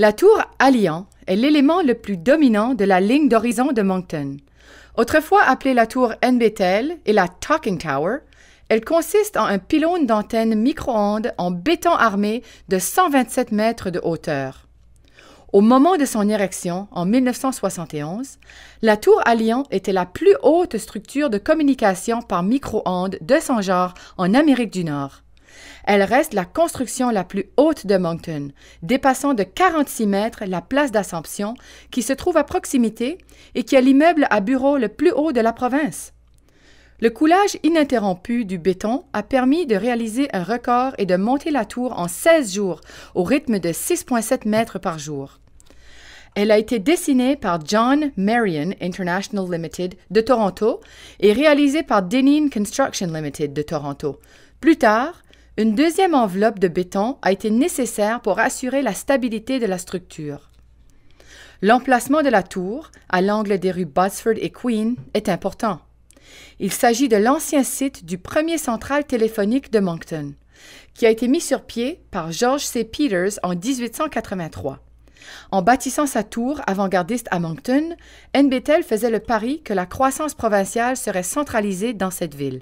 La tour Alliant est l'élément le plus dominant de la ligne d'horizon de Moncton. Autrefois appelée la tour NBTL et la Talking Tower, elle consiste en un pylône d'antenne micro-ondes en béton armé de 127 mètres de hauteur. Au moment de son érection, en 1971, la tour Alliant était la plus haute structure de communication par micro-ondes de son genre en Amérique du Nord. Elle reste la construction la plus haute de Moncton, dépassant de 46 mètres la place d'Assomption, qui se trouve à proximité et qui est l'immeuble à bureaux le plus haut de la province. Le coulage ininterrompu du béton a permis de réaliser un record et de monter la tour en 16 jours, au rythme de 6,7 mètres par jour. Elle a été dessinée par John Marion International Limited de Toronto et réalisée par Denin Construction Limited de Toronto. Plus tard, une deuxième enveloppe de béton a été nécessaire pour assurer la stabilité de la structure. L'emplacement de la tour, à l'angle des rues Botsford et Queen, est important. Il s'agit de l'ancien site du premier central téléphonique de Moncton, qui a été mis sur pied par George C. Peters en 1883. En bâtissant sa tour avant-gardiste à Moncton, Bethel faisait le pari que la croissance provinciale serait centralisée dans cette ville.